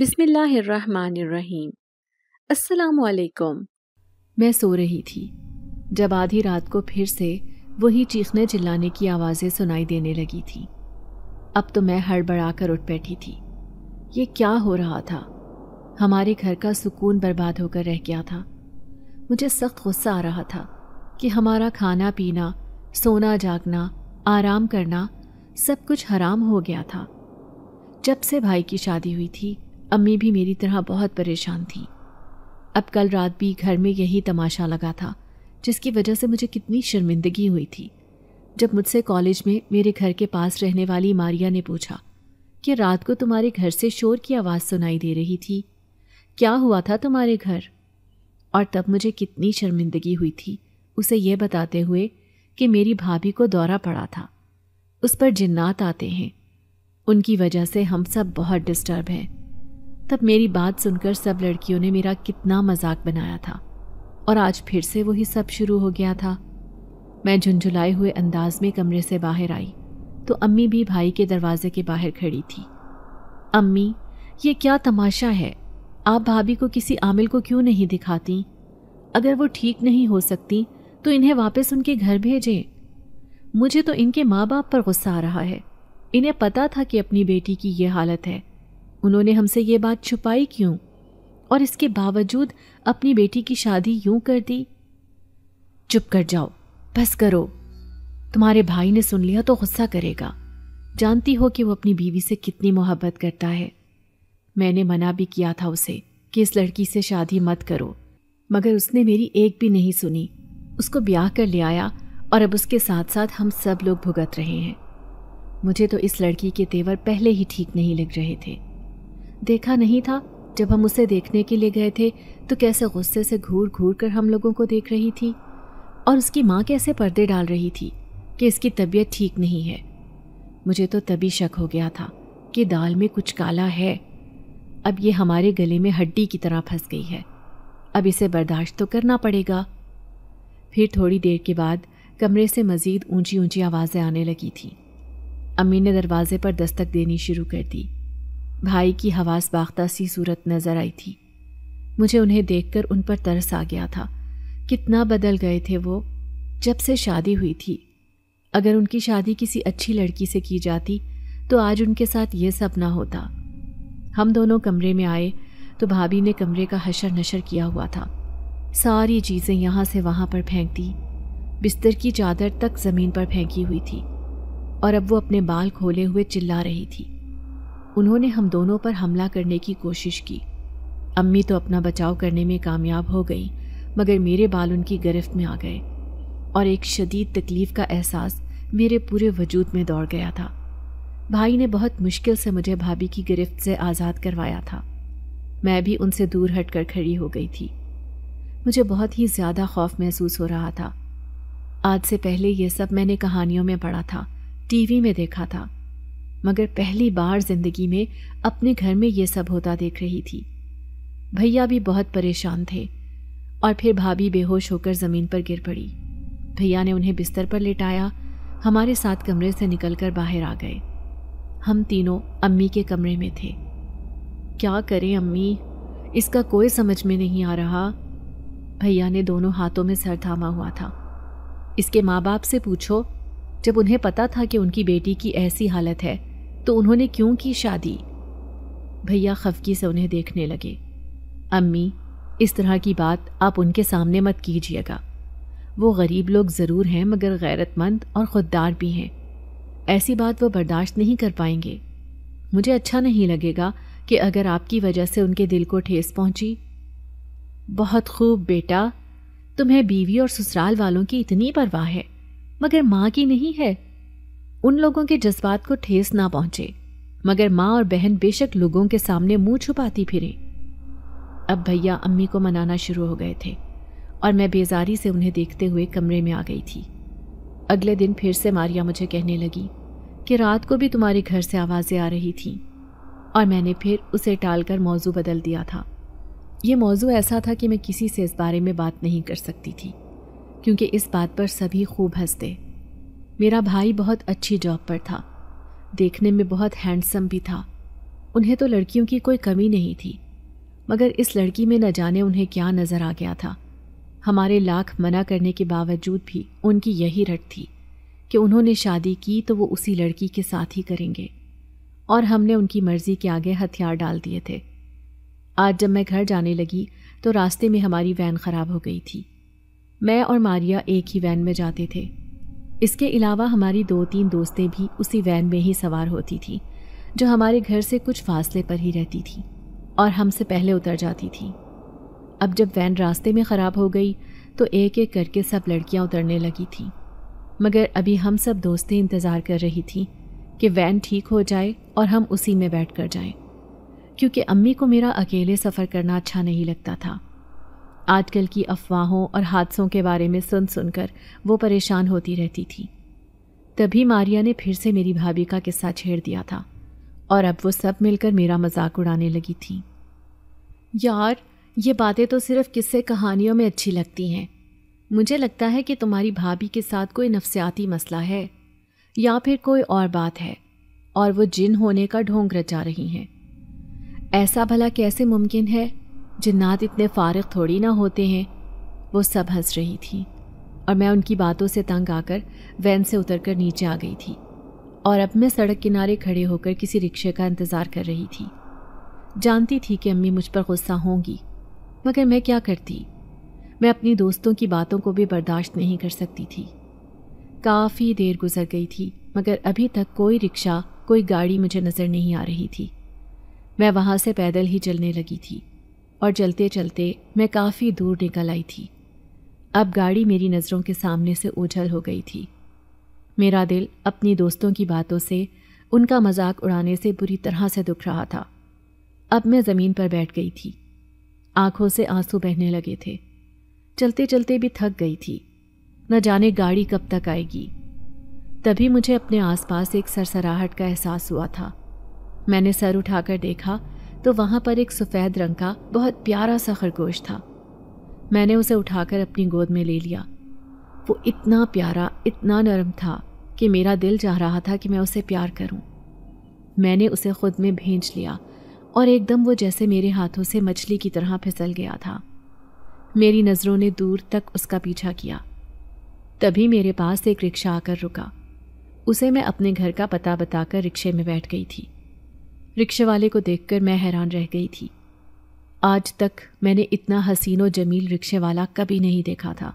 बिस्मिल्लाहिर्रहमानिर्रहीम अस्सलाम वालेकुम मैं सो रही थी जब आधी रात को फिर से वही चीखने चिल्लाने की आवाज़ें सुनाई देने लगी थी अब तो मैं हड़बड़ा कर उठ बैठी थी ये क्या हो रहा था हमारे घर का सुकून बर्बाद होकर रह गया था मुझे सख्त गुस्सा आ रहा था कि हमारा खाना पीना सोना जागना आराम करना सब कुछ हराम हो गया था जब से भाई की शादी हुई थी अम्मी भी मेरी तरह बहुत परेशान थी अब कल रात भी घर में यही तमाशा लगा था जिसकी वजह से मुझे कितनी शर्मिंदगी हुई थी जब मुझसे कॉलेज में मेरे घर के पास रहने वाली मारिया ने पूछा कि रात को तुम्हारे घर से शोर की आवाज़ सुनाई दे रही थी क्या हुआ था तुम्हारे घर और तब मुझे कितनी शर्मिंदगी हुई थी उसे यह बताते हुए कि मेरी भाभी को दौरा पड़ा था उस पर जिन्नात आते हैं उनकी वजह से हम सब बहुत डिस्टर्ब हैं तब मेरी बात सुनकर सब लड़कियों ने मेरा कितना मजाक बनाया था और आज फिर से वही सब शुरू हो गया था मैं झुंझुलाए हुए अंदाज में कमरे से बाहर आई तो अम्मी भी भाई के दरवाजे के बाहर खड़ी थी अम्मी ये क्या तमाशा है आप भाभी को किसी आमिल को क्यों नहीं दिखाती अगर वो ठीक नहीं हो सकती तो इन्हें वापस उनके घर भेजें मुझे तो इनके माँ बाप पर गुस्सा आ रहा है इन्हें पता था कि अपनी बेटी की ये हालत है उन्होंने हमसे ये बात छुपाई क्यों और इसके बावजूद अपनी बेटी की शादी यूं कर दी चुप कर जाओ बस करो तुम्हारे भाई ने सुन लिया तो गुस्सा करेगा जानती हो कि वो अपनी बीवी से कितनी मोहब्बत करता है मैंने मना भी किया था उसे कि इस लड़की से शादी मत करो मगर उसने मेरी एक भी नहीं सुनी उसको ब्याह कर ले आया और अब उसके साथ साथ हम सब लोग भुगत रहे हैं मुझे तो इस लड़की के तेवर पहले ही ठीक नहीं लग रहे थे देखा नहीं था जब हम उसे देखने के लिए गए थे तो कैसे गुस्से से घूर घूर कर हम लोगों को देख रही थी और उसकी माँ कैसे पर्दे डाल रही थी कि इसकी तबीयत ठीक नहीं है मुझे तो तभी शक हो गया था कि दाल में कुछ काला है अब ये हमारे गले में हड्डी की तरह फंस गई है अब इसे बर्दाश्त तो करना पड़ेगा फिर थोड़ी देर के बाद कमरे से मज़ीद ऊंची ऊंची आवाज़ें आने लगी थी अम्मी ने दरवाज़े पर दस्तक देनी शुरू कर दी भाई की हवास बाख्ता सी सूरत नज़र आई थी मुझे उन्हें देखकर उन पर तरस आ गया था कितना बदल गए थे वो जब से शादी हुई थी अगर उनकी शादी किसी अच्छी लड़की से की जाती तो आज उनके साथ ये सब ना होता हम दोनों कमरे में आए तो भाभी ने कमरे का हशर नशर किया हुआ था सारी चीज़ें यहाँ से वहाँ पर फेंक दी बिस्तर की चादर तक ज़मीन पर फेंकी हुई थी और अब वो अपने बाल खोले हुए चिल्ला रही थी उन्होंने हम दोनों पर हमला करने की कोशिश की अम्मी तो अपना बचाव करने में कामयाब हो गई मगर मेरे बाल उनकी गिरफ्त में आ गए और एक शदीद तकलीफ़ का एहसास मेरे पूरे वजूद में दौड़ गया था भाई ने बहुत मुश्किल से मुझे भाभी की गिरफ्त से आज़ाद करवाया था मैं भी उनसे दूर हटकर खड़ी हो गई थी मुझे बहुत ही ज़्यादा खौफ महसूस हो रहा था आज से पहले यह सब मैंने कहानियों में पढ़ा था टीवी में देखा था मगर पहली बार जिंदगी में अपने घर में ये सब होता देख रही थी भैया भी बहुत परेशान थे और फिर भाभी बेहोश होकर ज़मीन पर गिर पड़ी भैया ने उन्हें बिस्तर पर लेटाया हमारे साथ कमरे से निकलकर बाहर आ गए हम तीनों अम्मी के कमरे में थे क्या करें अम्मी इसका कोई समझ में नहीं आ रहा भैया ने दोनों हाथों में सर थामा हुआ था इसके माँ बाप से पूछो जब उन्हें पता था कि उनकी बेटी की ऐसी हालत है तो उन्होंने क्यों की शादी भैया खफकी से उन्हें देखने लगे अम्मी इस तरह की बात आप उनके सामने मत कीजिएगा वो गरीब लोग ज़रूर हैं मगर गैरतमंद और ख़ुददार भी हैं ऐसी बात वो बर्दाश्त नहीं कर पाएंगे मुझे अच्छा नहीं लगेगा कि अगर आपकी वजह से उनके दिल को ठेस पहुंची बहुत खूब बेटा तुम्हें बीवी और ससुराल वालों की इतनी परवाह है मगर माँ की नहीं है उन लोगों के जज्बात को ठेस ना पहुंचे मगर माँ और बहन बेशक लोगों के सामने मुंह छुपाती फिरे अब भैया अम्मी को मनाना शुरू हो गए थे और मैं बेजारी से उन्हें देखते हुए कमरे में आ गई थी अगले दिन फिर से मारिया मुझे कहने लगी कि रात को भी तुम्हारे घर से आवाज़ें आ रही थीं और मैंने फिर उसे टालकर मौजू बदल दिया था ये मौजू ऐसा था कि मैं किसी से इस बारे में बात नहीं कर सकती थी क्योंकि इस बात पर सभी खूब हंसते मेरा भाई बहुत अच्छी जॉब पर था देखने में बहुत हैंडसम भी था उन्हें तो लड़कियों की कोई कमी नहीं थी मगर इस लड़की में न जाने उन्हें क्या नज़र आ गया था हमारे लाख मना करने के बावजूद भी उनकी यही रट थी कि उन्होंने शादी की तो वो उसी लड़की के साथ ही करेंगे और हमने उनकी मर्ज़ी के आगे हथियार डाल दिए थे आज जब मैं घर जाने लगी तो रास्ते में हमारी वैन ख़राब हो गई थी मैं और मारिया एक ही वैन में जाते थे इसके अलावा हमारी दो तीन दोस्तें भी उसी वैन में ही सवार होती थी जो हमारे घर से कुछ फासले पर ही रहती थी और हमसे पहले उतर जाती थी अब जब वैन रास्ते में ख़राब हो गई तो एक एक करके सब लड़कियां उतरने लगी थीं मगर अभी हम सब दोस्तें इंतज़ार कर रही थीं कि वैन ठीक हो जाए और हम उसी में बैठ कर जाएं क्योंकि अम्मी को मेरा अकेले सफ़र करना अच्छा नहीं लगता था आजकल की अफवाहों और हादसों के बारे में सुन सुनकर वो परेशान होती रहती थी तभी मारिया ने फिर से मेरी भाभी का किस्सा छेड़ दिया था और अब वो सब मिलकर मेरा मजाक उड़ाने लगी थी यार ये बातें तो सिर्फ किस्से कहानियों में अच्छी लगती हैं मुझे लगता है कि तुम्हारी भाभी के साथ कोई नफसियाती मसला है या फिर कोई और बात है और वो जिन होने का ढोंग रचा रही हैं ऐसा भला कैसे मुमकिन है जिन्नात इतने फारग थोड़ी ना होते हैं वो सब हंस रही थी और मैं उनकी बातों से तंग आकर वैन से उतरकर नीचे आ गई थी और अब मैं सड़क किनारे खड़े होकर किसी रिक्शे का इंतज़ार कर रही थी जानती थी कि अम्मी मुझ पर गुस्सा होंगी मगर मैं क्या करती मैं अपनी दोस्तों की बातों को भी बर्दाश्त नहीं कर सकती थी काफ़ी देर गुजर गई थी मगर अभी तक कोई रिक्शा कोई गाड़ी मुझे नज़र नहीं आ रही थी मैं वहाँ से पैदल ही चलने लगी थी और चलते चलते मैं काफ़ी दूर निकल आई थी अब गाड़ी मेरी नज़रों के सामने से ओझल हो गई थी मेरा दिल अपनी दोस्तों की बातों से उनका मजाक उड़ाने से बुरी तरह से दुख रहा था अब मैं ज़मीन पर बैठ गई थी आंखों से आंसू बहने लगे थे चलते चलते भी थक गई थी न जाने गाड़ी कब तक आएगी तभी मुझे अपने आसपास एक सरसराहट का एहसास हुआ था मैंने सर उठाकर देखा तो वहाँ पर एक सफ़ेद रंग का बहुत प्यारा सा खरगोश था मैंने उसे उठाकर अपनी गोद में ले लिया वो इतना प्यारा इतना नरम था कि मेरा दिल चाह रहा था कि मैं उसे प्यार करूं। मैंने उसे खुद में भेज लिया और एकदम वो जैसे मेरे हाथों से मछली की तरह फिसल गया था मेरी नज़रों ने दूर तक उसका पीछा किया तभी मेरे पास एक रिक्शा आकर रुका उसे मैं अपने घर का पता बताकर रिक्शे में बैठ गई थी रिक्शे वाले को देखकर मैं हैरान रह गई थी आज तक मैंने इतना हसीन और जमील रिक्शे वाला कभी नहीं देखा था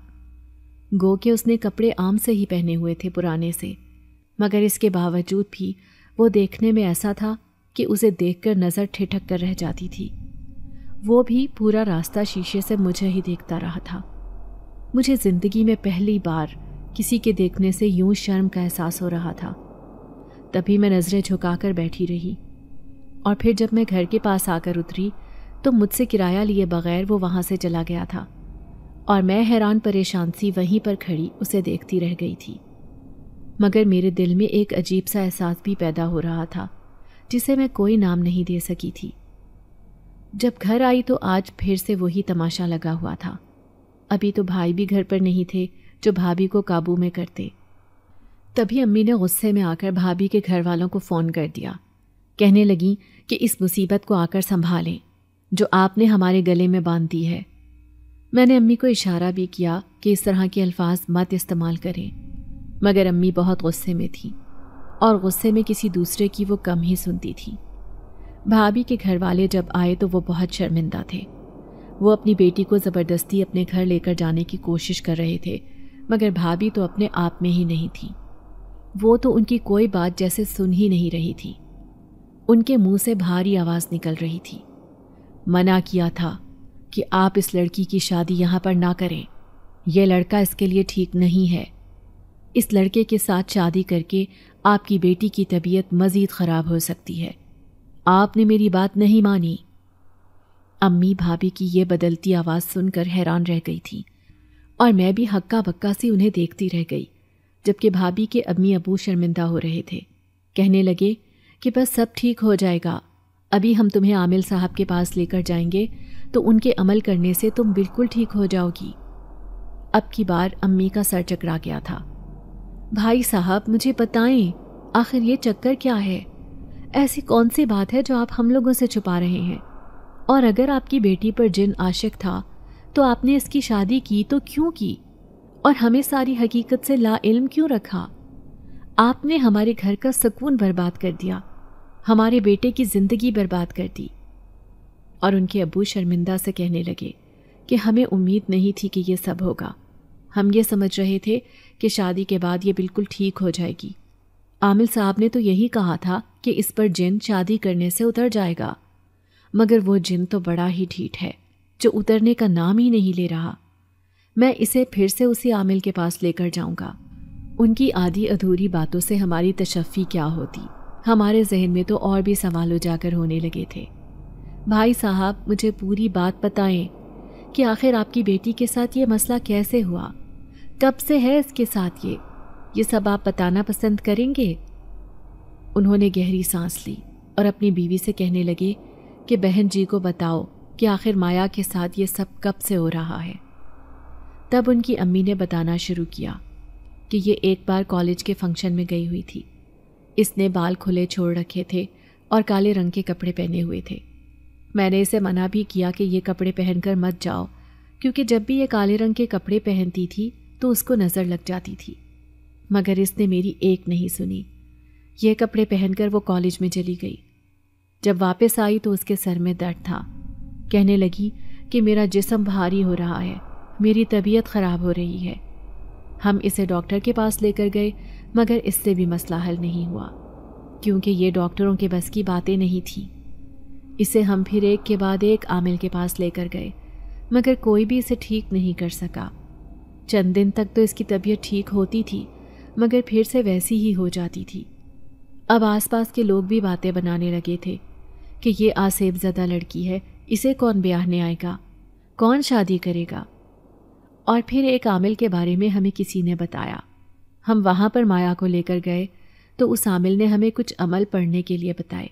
गो के उसने कपड़े आम से ही पहने हुए थे पुराने से मगर इसके बावजूद भी वो देखने में ऐसा था कि उसे देखकर नज़र ठिठक कर रह जाती थी वो भी पूरा रास्ता शीशे से मुझे ही देखता रहा था मुझे ज़िंदगी में पहली बार किसी के देखने से यूं शर्म का एहसास हो रहा था तभी मैं नज़रें झुकाकर बैठी रही और फिर जब मैं घर के पास आकर उतरी तो मुझसे किराया लिए बगैर वो वहाँ से चला गया था और मैं हैरान परेशान सी वहीं पर खड़ी उसे देखती रह गई थी मगर मेरे दिल में एक अजीब सा एहसास भी पैदा हो रहा था जिसे मैं कोई नाम नहीं दे सकी थी जब घर आई तो आज फिर से वही तमाशा लगा हुआ था अभी तो भाई भी घर पर नहीं थे जो भाभी को काबू में करते तभी अम्मी ने गुस्से में आकर भाभी के घर वालों को फ़ोन कर दिया कहने लगी कि इस मुसीबत को आकर संभालें जो आपने हमारे गले में बांध दी है मैंने अम्मी को इशारा भी किया कि इस तरह के अल्फाज मत इस्तेमाल करें मगर अम्मी बहुत गुस्से में थी और गुस्से में किसी दूसरे की वो कम ही सुनती थी भाभी के घर वाले जब आए तो वो बहुत शर्मिंदा थे वो अपनी बेटी को ज़बरदस्ती अपने घर लेकर जाने की कोशिश कर रहे थे मगर भाभी तो अपने आप में ही नहीं थी वो तो उनकी कोई बात जैसे सुन ही नहीं रही थी उनके मुंह से भारी आवाज़ निकल रही थी मना किया था कि आप इस लड़की की शादी यहाँ पर ना करें यह लड़का इसके लिए ठीक नहीं है इस लड़के के साथ शादी करके आपकी बेटी की तबीयत मज़ीद ख़राब हो सकती है आपने मेरी बात नहीं मानी अम्मी भाभी की यह बदलती आवाज़ सुनकर हैरान रह गई थी और मैं भी हक्का बक्का से उन्हें देखती रह गई जबकि भाभी के अम्मी अबू शर्मिंदा हो रहे थे कहने लगे कि बस सब ठीक हो जाएगा अभी हम तुम्हें आमिल साहब के पास लेकर जाएंगे तो उनके अमल करने से तुम बिल्कुल ठीक हो जाओगी अब की बार अम्मी का सर चकरा गया था भाई साहब मुझे बताएं आखिर ये चक्कर क्या है ऐसी कौन सी बात है जो आप हम लोगों से छुपा रहे हैं और अगर आपकी बेटी पर जिन आशिक था तो आपने इसकी शादी की तो क्यों की और हमें सारी हकीकत से ला इल्म क्यों रखा आपने हमारे घर का सुकून बर्बाद कर दिया हमारे बेटे की ज़िंदगी बर्बाद कर दी और उनके अबू शर्मिंदा से कहने लगे कि हमें उम्मीद नहीं थी कि यह सब होगा हम ये समझ रहे थे कि शादी के बाद ये बिल्कुल ठीक हो जाएगी आमिल साहब ने तो यही कहा था कि इस पर जिन शादी करने से उतर जाएगा मगर वो जिन तो बड़ा ही ठीक है जो उतरने का नाम ही नहीं ले रहा मैं इसे फिर से उसी आमिल के पास लेकर जाऊंगा उनकी आधी अधूरी बातों से हमारी तशफ़ी क्या होती हमारे जहन में तो और भी सवाल उजागर होने लगे थे भाई साहब मुझे पूरी बात बताएं कि आखिर आपकी बेटी के साथ ये मसला कैसे हुआ कब से है इसके साथ ये ये सब आप बताना पसंद करेंगे उन्होंने गहरी सांस ली और अपनी बीवी से कहने लगे कि बहन जी को बताओ कि आखिर माया के साथ ये सब कब से हो रहा है तब उनकी अम्मी ने बताना शुरू किया कि ये एक बार कॉलेज के फंक्शन में गई हुई थी इसने बाल खुले छोड़ रखे थे और काले रंग के कपड़े पहने हुए थे मैंने इसे मना भी किया कि ये कपड़े पहनकर मत जाओ क्योंकि जब भी ये काले रंग के कपड़े पहनती थी तो उसको नज़र लग जाती थी मगर इसने मेरी एक नहीं सुनी ये कपड़े पहनकर वो कॉलेज में चली गई जब वापस आई तो उसके सर में दर्द था कहने लगी कि मेरा जिसम भारी हो रहा है मेरी तबीयत ख़राब हो रही है हम इसे डॉक्टर के पास लेकर गए मगर इससे भी मसला हल नहीं हुआ क्योंकि ये डॉक्टरों के बस की बातें नहीं थीं इसे हम फिर एक के बाद एक आमिल के पास लेकर गए मगर कोई भी इसे ठीक नहीं कर सका चंद दिन तक तो इसकी तबीयत ठीक होती थी मगर फिर से वैसी ही हो जाती थी अब आसपास के लोग भी बातें बनाने लगे थे कि ये आसेब ज़दा लड़की है इसे कौन ब्याहने आएगा कौन शादी करेगा और फिर एक आमिल के बारे में हमें किसी ने बताया हम वहाँ पर माया को लेकर गए तो उस आमिल ने हमें कुछ अमल पढ़ने के लिए बताए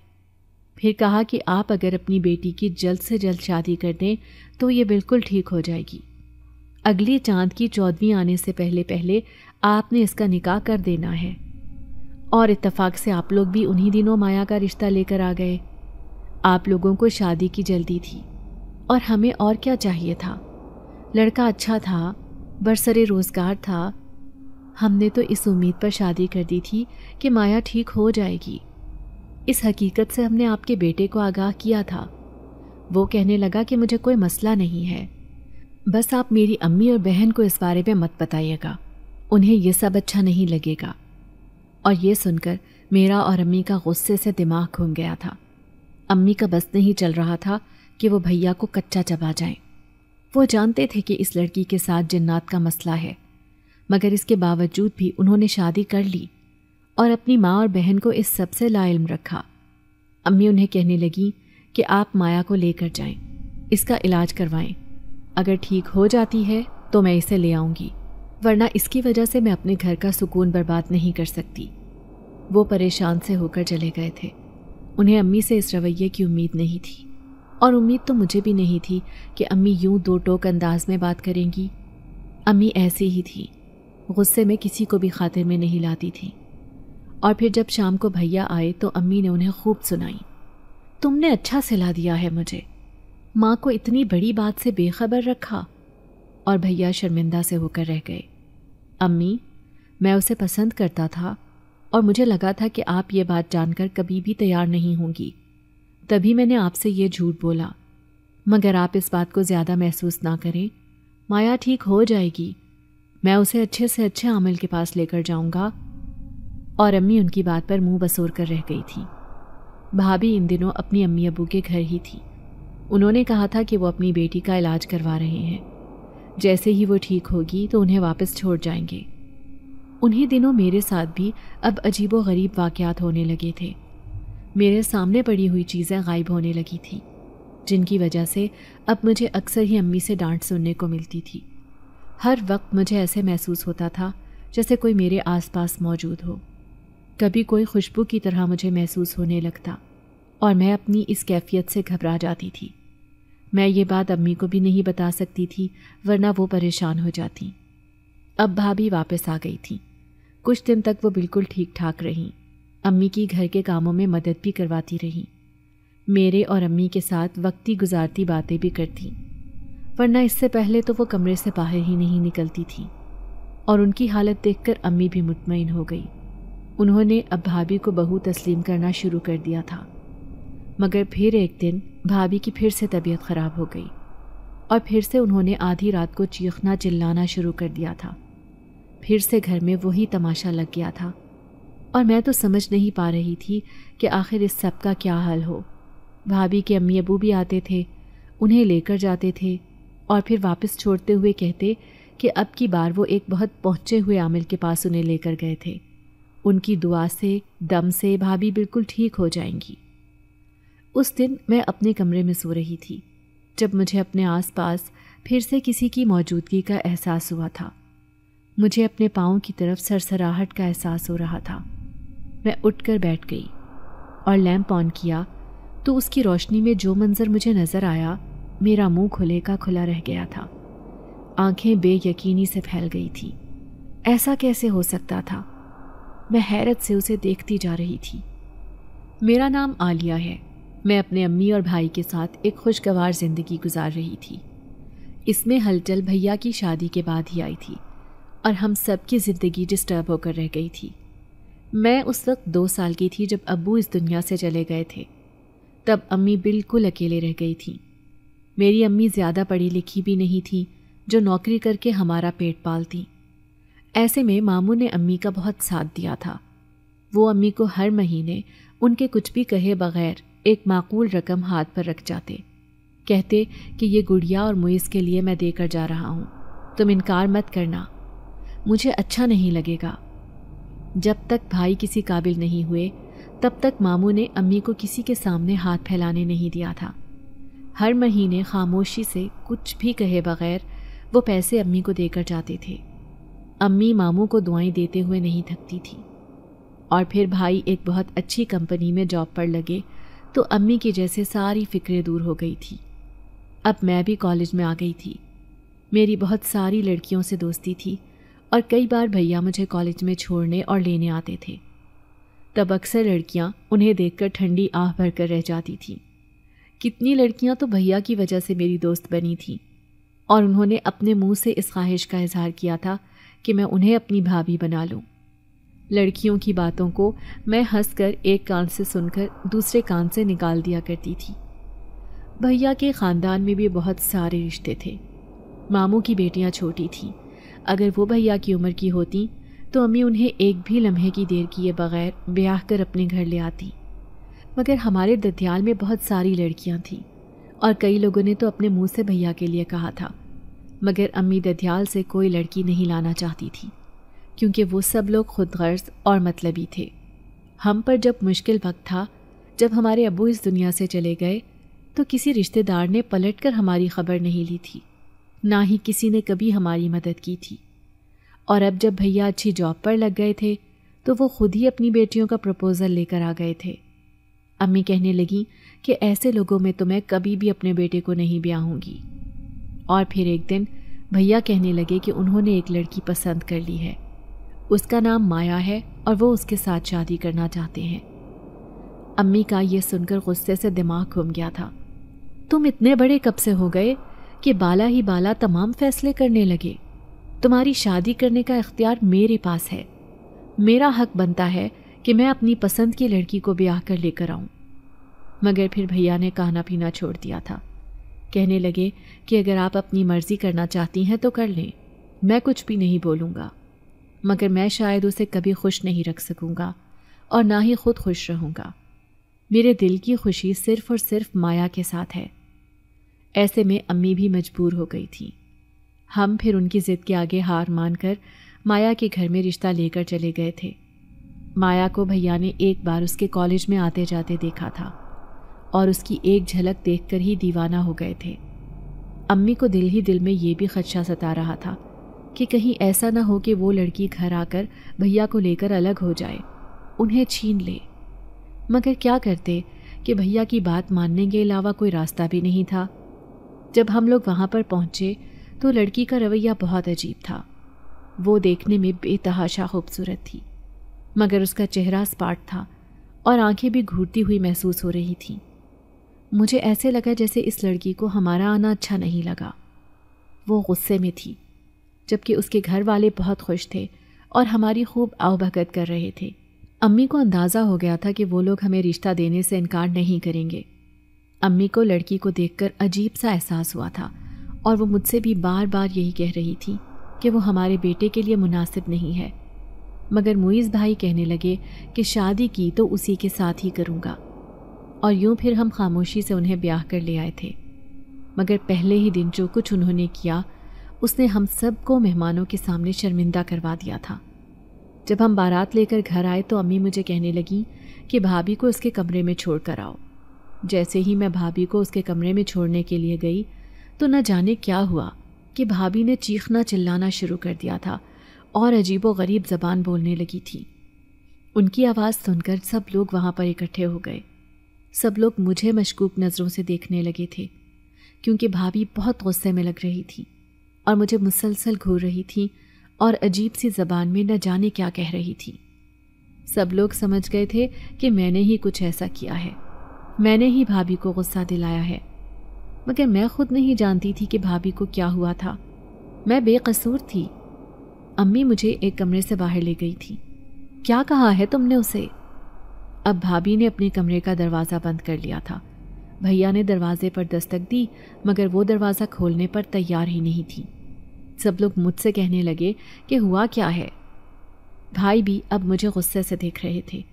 फिर कहा कि आप अगर अपनी बेटी की जल्द से जल्द शादी कर दें तो ये बिल्कुल ठीक हो जाएगी अगली चांद की चौदहवीं आने से पहले पहले आपने इसका निकाह कर देना है और इतफाक से आप लोग भी उन्हीं दिनों माया का रिश्ता लेकर आ गए आप लोगों को शादी की जल्दी थी और हमें और क्या चाहिए था लड़का अच्छा था बरसरे रोज़गार था हमने तो इस उम्मीद पर शादी कर दी थी कि माया ठीक हो जाएगी इस हकीकत से हमने आपके बेटे को आगाह किया था वो कहने लगा कि मुझे कोई मसला नहीं है बस आप मेरी अम्मी और बहन को इस बारे में मत बताइएगा उन्हें यह सब अच्छा नहीं लगेगा और ये सुनकर मेरा और अम्मी का गुस्से से दिमाग घूम गया था अम्मी का बस नहीं चल रहा था कि वो भैया को कच्चा चबा जाए वो जानते थे कि इस लड़की के साथ जिन्नात का मसला है मगर इसके बावजूद भी उन्होंने शादी कर ली और अपनी माँ और बहन को इस सबसे से लाइम रखा अम्मी उन्हें कहने लगी कि आप माया को लेकर जाएं, इसका इलाज करवाएं। अगर ठीक हो जाती है तो मैं इसे ले आऊँगी वरना इसकी वजह से मैं अपने घर का सुकून बर्बाद नहीं कर सकती वो परेशान से होकर चले गए थे उन्हें अम्मी से इस रवैये की उम्मीद नहीं थी और उम्मीद तो मुझे भी नहीं थी कि अम्मी यूं दो टोक अंदाज में बात करेंगी अम्मी ऐसी ही थी गुस्से में किसी को भी खातिर में नहीं लाती थी और फिर जब शाम को भैया आए तो अम्मी ने उन्हें खूब सुनाई तुमने अच्छा सिला दिया है मुझे माँ को इतनी बड़ी बात से बेखबर रखा और भैया शर्मिंदा से होकर रह गए अम्मी मैं उसे पसंद करता था और मुझे लगा था कि आप ये बात जानकर कभी भी तैयार नहीं होंगी तभी मैंने आपसे ये झूठ बोला मगर आप इस बात को ज़्यादा महसूस ना करें माया ठीक हो जाएगी मैं उसे अच्छे से अच्छे आमिल के पास लेकर जाऊंगा और अम्मी उनकी बात पर मुंह बसोर कर रह गई थी भाभी इन दिनों अपनी अम्मी अबू के घर ही थी उन्होंने कहा था कि वो अपनी बेटी का इलाज करवा रहे हैं जैसे ही वो ठीक होगी तो उन्हें वापस छोड़ जाएंगे उन्हीं दिनों मेरे साथ भी अब अजीब गरीब वाक़ात होने लगे थे मेरे सामने पड़ी हुई चीज़ें गायब होने लगी थी जिनकी वजह से अब मुझे अक्सर ही अम्मी से डांट सुनने को मिलती थी हर वक्त मुझे ऐसे महसूस होता था जैसे कोई मेरे आसपास मौजूद हो कभी कोई खुशबू की तरह मुझे महसूस होने लगता और मैं अपनी इस कैफियत से घबरा जाती थी मैं ये बात अम्मी को भी नहीं बता सकती थी वरना वो परेशान हो जाती अब भाभी वापस आ गई थी कुछ दिन तक वो बिल्कुल ठीक ठाक रहीं अम्मी की घर के कामों में मदद भी करवाती रहीं मेरे और अम्मी के साथ वक्ती गुजारती बातें भी करती वरना इससे पहले तो वो कमरे से बाहर ही नहीं निकलती थी और उनकी हालत देखकर अम्मी भी मुतमिन हो गई उन्होंने अब भाभी को बहू तस्लीम करना शुरू कर दिया था मगर फिर एक दिन भाभी की फिर से तबीयत ख़राब हो गई और फिर से उन्होंने आधी रात को चीखना चिल्लाना शुरू कर दिया था फिर से घर में वही तमाशा लग गया था और मैं तो समझ नहीं पा रही थी कि आखिर इस सब का क्या हल हो भाभी के अम्मी अबू भी आते थे उन्हें लेकर जाते थे और फिर वापस छोड़ते हुए कहते कि अब की बार वो एक बहुत पहुँचे हुए आमिल के पास उन्हें लेकर गए थे उनकी दुआ से दम से भाभी बिल्कुल ठीक हो जाएंगी उस दिन मैं अपने कमरे में सो रही थी जब मुझे अपने आसपास फिर से किसी की मौजूदगी का एहसास हुआ था मुझे अपने पाँव की तरफ सरसराहट का एहसास हो रहा था मैं उठकर बैठ गई और लैंप ऑन किया तो उसकी रोशनी में जो मंज़र मुझे नज़र आया मेरा मुंह खुले का खुला रह गया था आंखें बेयकीनी से फैल गई थी ऐसा कैसे हो सकता था मैं हैरत से उसे देखती जा रही थी मेरा नाम आलिया है मैं अपने अम्मी और भाई के साथ एक खुशगवार ज़िंदगी गुजार रही थी इसमें हलचल भैया की शादी के बाद ही आई थी और हम सब की ज़िंदगी डिस्टर्ब होकर रह गई थी मैं उस वक्त दो साल की थी जब अबू इस दुनिया से चले गए थे तब अम्मी बिल्कुल अकेले रह गई थी मेरी अम्मी ज़्यादा पढ़ी लिखी भी नहीं थी जो नौकरी करके हमारा पेट पालती ऐसे में मामू ने अम्मी का बहुत साथ दिया था वो अम्मी को हर महीने उनके कुछ भी कहे बगैर एक माकूल रकम हाथ पर रख जाते कहते कि ये गुड़िया और मुइज़ के लिए मैं देकर जा रहा हूँ तुम इनकार मत करना मुझे अच्छा नहीं लगेगा जब तक भाई किसी काबिल नहीं हुए तब तक मामू ने अम्मी को किसी के सामने हाथ फैलाने नहीं दिया था हर महीने खामोशी से कुछ भी कहे बगैर वो पैसे अम्मी को देकर जाते थे अम्मी मामू को दुआएं देते हुए नहीं थकती थी और फिर भाई एक बहुत अच्छी कंपनी में जॉब पर लगे तो अम्मी की जैसे सारी फिक्रें दूर हो गई थी अब मैं भी कॉलेज में आ गई थी मेरी बहुत सारी लड़कियों से दोस्ती थी और कई बार भैया मुझे कॉलेज में छोड़ने और लेने आते थे तब अक्सर लड़कियां उन्हें देखकर ठंडी आह भर कर रह जाती थीं कितनी लड़कियां तो भैया की वजह से मेरी दोस्त बनी थी और उन्होंने अपने मुंह से इस ख्वाहिश का इजहार किया था कि मैं उन्हें अपनी भाभी बना लूं। लड़कियों की बातों को मैं हंसकर एक कान से सुनकर दूसरे कान से निकाल दिया करती थी भैया के ख़ानदान में भी बहुत सारे रिश्ते थे मामू की बेटियां छोटी थीं अगर वो भैया की उम्र की होती तो अम्मी उन्हें एक भी लम्हे की देर किए बगैर ब्याह कर अपने घर ले आती मगर हमारे दतियाल में बहुत सारी लड़कियां थीं और कई लोगों ने तो अपने मुंह से भैया के लिए कहा था मगर अम्मी ददियाल से कोई लड़की नहीं लाना चाहती थी क्योंकि वो सब लोग खुद गर्ज और मतलबी थे हम पर जब मुश्किल वक्त था जब हमारे अबू इस दुनिया से चले गए तो किसी रिश्तेदार ने पलट कर हमारी खबर नहीं ली थी ना ही किसी ने कभी हमारी मदद की थी और अब जब भैया अच्छी जॉब पर लग गए थे तो वो खुद ही अपनी बेटियों का प्रपोज़ल लेकर आ गए थे अम्मी कहने लगी कि ऐसे लोगों में तो मैं कभी भी अपने बेटे को नहीं ब्याहूंगी और फिर एक दिन भैया कहने लगे कि उन्होंने एक लड़की पसंद कर ली है उसका नाम माया है और वो उसके साथ शादी करना चाहते हैं अम्मी का ये सुनकर गुस्से से दिमाग घूम गया था तुम इतने बड़े कब से हो गए कि बाला ही बाला तमाम फैसले करने लगे तुम्हारी शादी करने का इख्तियार मेरे पास है मेरा हक बनता है कि मैं अपनी पसंद की लड़की को ब्याह कर लेकर आऊं मगर फिर भैया ने खाना पीना छोड़ दिया था कहने लगे कि अगर आप अपनी मर्जी करना चाहती हैं तो कर लें मैं कुछ भी नहीं बोलूँगा मगर मैं शायद उसे कभी खुश नहीं रख सकूँगा और ना ही खुद खुश रहूँगा मेरे दिल की खुशी सिर्फ और सिर्फ माया के साथ है ऐसे में अम्मी भी मजबूर हो गई थी हम फिर उनकी ज़िद के आगे हार मानकर माया के घर में रिश्ता लेकर चले गए थे माया को भैया ने एक बार उसके कॉलेज में आते जाते देखा था और उसकी एक झलक देखकर ही दीवाना हो गए थे अम्मी को दिल ही दिल में ये भी खदशा सता रहा था कि कहीं ऐसा ना हो कि वो लड़की घर आकर भैया को लेकर अलग हो जाए उन्हें छीन ले मगर क्या करते कि भैया की बात मानने के अलावा कोई रास्ता भी नहीं था जब हम लोग वहाँ पर पहुँचे तो लड़की का रवैया बहुत अजीब था वो देखने में बेतहाशा खूबसूरत थी मगर उसका चेहरा स्पाट था और आंखें भी घूरती हुई महसूस हो रही थीं मुझे ऐसे लगा जैसे इस लड़की को हमारा आना अच्छा नहीं लगा वो गुस्से में थी जबकि उसके घर वाले बहुत खुश थे और हमारी खूब आवभगत कर रहे थे अम्मी को अंदाज़ा हो गया था कि वो लोग हमें रिश्ता देने से इनकार नहीं करेंगे अम्मी को लड़की को देखकर अजीब सा एहसास हुआ था और वो मुझसे भी बार बार यही कह रही थी कि वो हमारे बेटे के लिए मुनासिब नहीं है मगर मुइज़ भाई कहने लगे कि शादी की तो उसी के साथ ही करूँगा और यूं फिर हम खामोशी से उन्हें ब्याह कर ले आए थे मगर पहले ही दिन जो कुछ उन्होंने किया उसने हम सबको मेहमानों के सामने शर्मिंदा करवा दिया था जब हम बारात लेकर घर आए तो अम्मी मुझे कहने लगी कि भाभी को उसके कमरे में छोड़ कर आओ जैसे ही मैं भाभी को उसके कमरे में छोड़ने के लिए गई तो न जाने क्या हुआ कि भाभी ने चीखना चिल्लाना शुरू कर दिया था और अजीबो गरीब जबान बोलने लगी थी उनकी आवाज़ सुनकर सब लोग वहाँ पर इकट्ठे हो गए सब लोग मुझे मशकूक नज़रों से देखने लगे थे क्योंकि भाभी बहुत गुस्से में लग रही थी और मुझे मुसलसल घूर रही थी और अजीब सी जबान में न जाने क्या कह रही थी सब लोग समझ गए थे कि मैंने ही कुछ ऐसा किया है मैंने ही भाभी को गुस्सा दिलाया है मगर मैं खुद नहीं जानती थी कि भाभी को क्या हुआ था मैं बेकसूर थी अम्मी मुझे एक कमरे से बाहर ले गई थी क्या कहा है तुमने उसे अब भाभी ने अपने कमरे का दरवाज़ा बंद कर लिया था भैया ने दरवाजे पर दस्तक दी मगर वो दरवाज़ा खोलने पर तैयार ही नहीं थी सब लोग मुझसे कहने लगे कि हुआ क्या है भाई भी अब मुझे गुस्से से देख रहे थे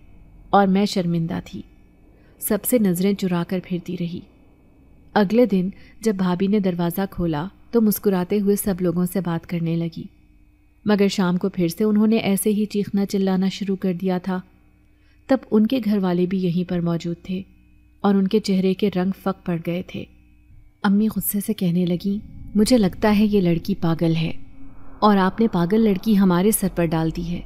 और मैं शर्मिंदा थी सबसे नज़रें चुरा कर फिरती रही अगले दिन जब भाभी ने दरवाज़ा खोला तो मुस्कुराते हुए सब लोगों से बात करने लगी मगर शाम को फिर से उन्होंने ऐसे ही चीखना चिल्लाना शुरू कर दिया था तब उनके घर वाले भी यहीं पर मौजूद थे और उनके चेहरे के रंग फक पड़ गए थे अम्मी गुस्से से कहने लगी मुझे लगता है ये लड़की पागल है और आपने पागल लड़की हमारे सर पर डाल दी है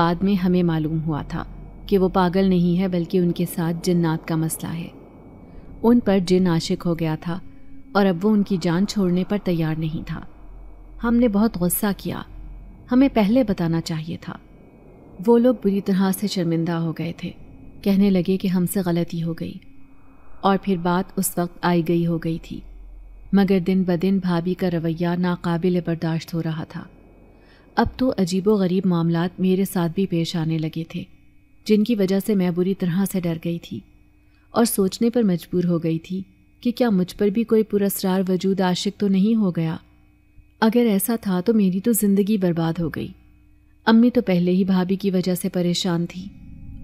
बाद में हमें मालूम हुआ था कि वो पागल नहीं है बल्कि उनके साथ जिन्नात का मसला है उन पर जिन आशिक हो गया था और अब वो उनकी जान छोड़ने पर तैयार नहीं था हमने बहुत गु़स्सा किया हमें पहले बताना चाहिए था वो लोग बुरी तरह से शर्मिंदा हो गए थे कहने लगे कि हमसे गलती हो गई और फिर बात उस वक्त आई गई हो गई थी मगर दिन ब दिन भाभी का रवैया नाकाबिल बर्दाश्त हो रहा था अब तो अजीबो गरीब मामला मेरे साथ भी पेश आने लगे थे जिनकी वजह से मैं बुरी तरह से डर गई थी और सोचने पर मजबूर हो गई थी कि क्या मुझ पर भी कोई पुरस्कार वजूद आशिक तो नहीं हो गया अगर ऐसा था तो मेरी तो ज़िंदगी बर्बाद हो गई अम्मी तो पहले ही भाभी की वजह से परेशान थी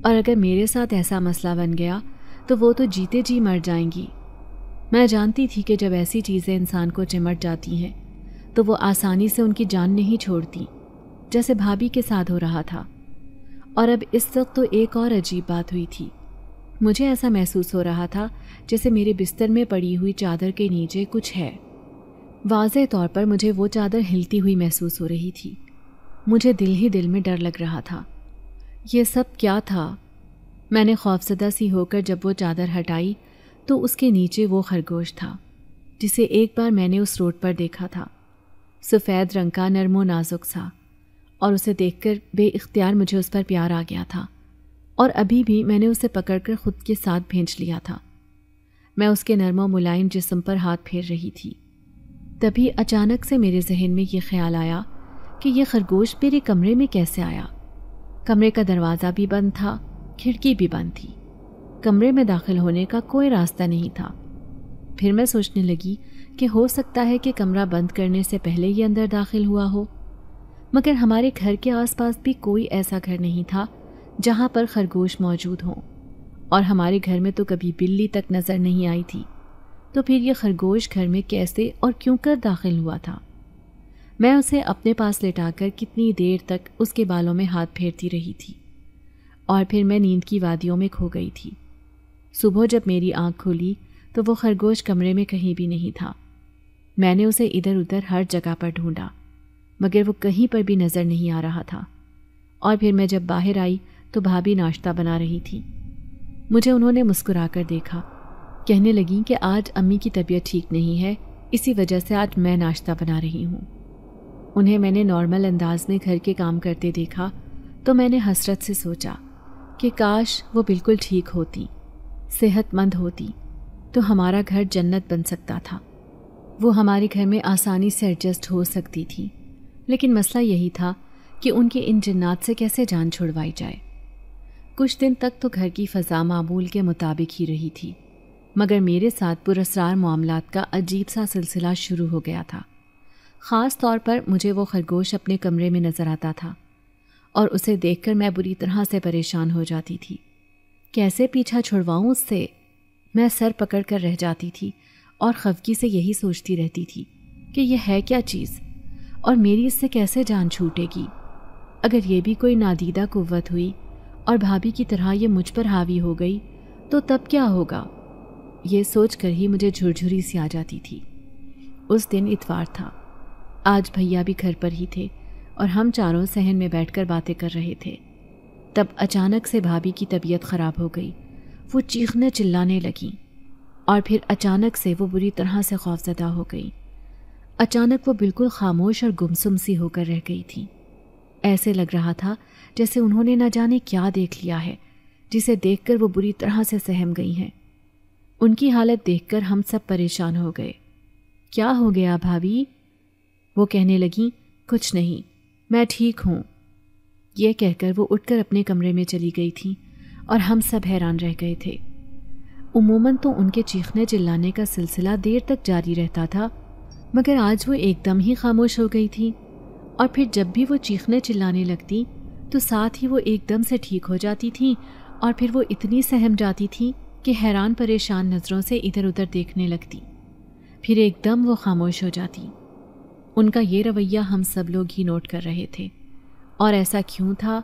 और अगर मेरे साथ ऐसा मसला बन गया तो वो तो जीते जी मर जाएंगी मैं जानती थी कि जब ऐसी चीज़ें इंसान को चिमट जाती हैं तो वो आसानी से उनकी जान नहीं छोड़ती जैसे भाभी के साथ हो रहा था और अब इस वक्त तो एक और अजीब बात हुई थी मुझे ऐसा महसूस हो रहा था जैसे मेरे बिस्तर में पड़ी हुई चादर के नीचे कुछ है वाज तौर पर मुझे वो चादर हिलती हुई महसूस हो रही थी मुझे दिल ही दिल में डर लग रहा था यह सब क्या था मैंने खौफजदा सी होकर जब वो चादर हटाई तो उसके नीचे वो खरगोश था जिसे एक बार मैंने उस रोड पर देखा था सफ़ेद रंग का नरमो नाजुक सा और उसे देखकर बेख्तियार मुझे उस पर प्यार आ गया था और अभी भी मैंने उसे पकड़कर खुद के साथ भेज लिया था मैं उसके नरमो मुलायम जिसम पर हाथ फेर रही थी तभी अचानक से मेरे जहन में ये ख्याल आया कि यह खरगोश मेरे कमरे में कैसे आया कमरे का दरवाज़ा भी बंद था खिड़की भी बंद थी कमरे में दाखिल होने का कोई रास्ता नहीं था फिर मैं सोचने लगी कि हो सकता है कि कमरा बंद करने से पहले ही अंदर दाखिल हुआ हो मगर हमारे घर के आसपास भी कोई ऐसा घर नहीं था जहाँ पर खरगोश मौजूद हों और हमारे घर में तो कभी बिल्ली तक नज़र नहीं आई थी तो फिर यह खरगोश घर में कैसे और क्यों कर दाखिल हुआ था मैं उसे अपने पास लेटाकर कितनी देर तक उसके बालों में हाथ फेरती रही थी और फिर मैं नींद की वादियों में खो गई थी सुबह जब मेरी आंख खुली तो वो खरगोश कमरे में कहीं भी नहीं था मैंने उसे इधर उधर हर जगह पर ढूंढा मगर वो कहीं पर भी नज़र नहीं आ रहा था और फिर मैं जब बाहर आई तो भाभी नाश्ता बना रही थी मुझे उन्होंने मुस्कुरा देखा कहने लगी कि आज अम्मी की तबीयत ठीक नहीं है इसी वजह से आज मैं नाश्ता बना रही हूँ उन्हें मैंने नॉर्मल अंदाज में घर के काम करते देखा तो मैंने हसरत से सोचा कि काश वो बिल्कुल ठीक होती सेहतमंद होती तो हमारा घर जन्नत बन सकता था वो हमारे घर में आसानी से एडजस्ट हो सकती थी लेकिन मसला यही था कि उनकी इन जन्नात से कैसे जान छुड़वाई जाए कुछ दिन तक तो घर की फ़जा मामूल के मुताबिक ही रही थी मगर मेरे साथ पुरसरार मामला का अजीब सा सिलसिला शुरू हो गया था ख़ास तौर पर मुझे वो खरगोश अपने कमरे में नज़र आता था और उसे देखकर मैं बुरी तरह से परेशान हो जाती थी कैसे पीछा छुड़वाऊँ उससे मैं सर पकड़ कर रह जाती थी और खफगी से यही सोचती रहती थी कि यह है क्या चीज़ और मेरी इससे कैसे जान छूटेगी अगर ये भी कोई नादीदा कुत हुई और भाभी की तरह ये मुझ पर हावी हो गई तो तब क्या होगा ये सोचकर ही मुझे झुरझुरी सी आ जाती थी उस दिन इतवार था आज भैया भी घर पर ही थे और हम चारों सहन में बैठकर बातें कर रहे थे तब अचानक से भाभी की तबीयत ख़राब हो गई वो चीखने चिल्लाने लगी और फिर अचानक से वो बुरी तरह से खौफजदा हो गई अचानक वो बिल्कुल खामोश और गुमसुम सी होकर रह गई थी ऐसे लग रहा था जैसे उन्होंने न जाने क्या देख लिया है जिसे देखकर वो बुरी तरह से सहम गई हैं उनकी हालत देखकर हम सब परेशान हो गए क्या हो गया भाभी वो कहने लगी कुछ नहीं मैं ठीक हूँ यह कहकर वो उठकर अपने कमरे में चली गई थी और हम सब हैरान रह गए थे उमूमन तो उनके चीखने चिल्लाने का सिलसिला देर तक जारी रहता था मगर आज वो एकदम ही खामोश हो गई थी और फिर जब भी वो चीखने चिल्लाने लगती तो साथ ही वो एकदम से ठीक हो जाती थी और फिर वो इतनी सहम जाती थी कि हैरान परेशान नज़रों से इधर उधर देखने लगती फिर एकदम वो खामोश हो जाती उनका ये रवैया हम सब लोग ही नोट कर रहे थे और ऐसा क्यों था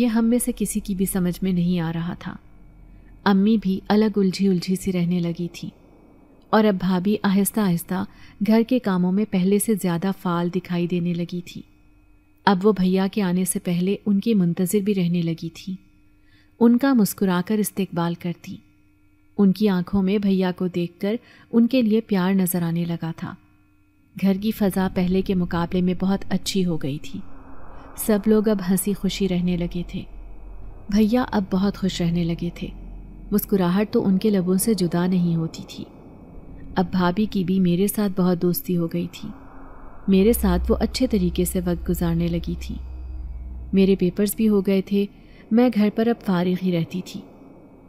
ये हम में से किसी की भी समझ में नहीं आ रहा था अम्मी भी अलग उलझी उलझी सी रहने लगी थी और अब भाभी आहिस्ता आहिस्ता घर के कामों में पहले से ज़्यादा फाल दिखाई देने लगी थी अब वो भैया के आने से पहले उनकी मुंतज़िर भी रहने लगी थी उनका मुस्कुराकर इस्तकबाल करती उनकी आंखों में भैया को देखकर उनके लिए प्यार नजर आने लगा था घर की फ़जा पहले के मुकाबले में बहुत अच्छी हो गई थी सब लोग अब हंसी खुशी रहने लगे थे भैया अब बहुत खुश रहने लगे थे मुस्कुराहट तो उनके लबों से जुदा नहीं होती थी अब भाभी की भी मेरे साथ बहुत दोस्ती हो गई थी मेरे साथ वो अच्छे तरीके से वक्त गुजारने लगी थी मेरे पेपर्स भी हो गए थे मैं घर पर अब फारिग ही रहती थी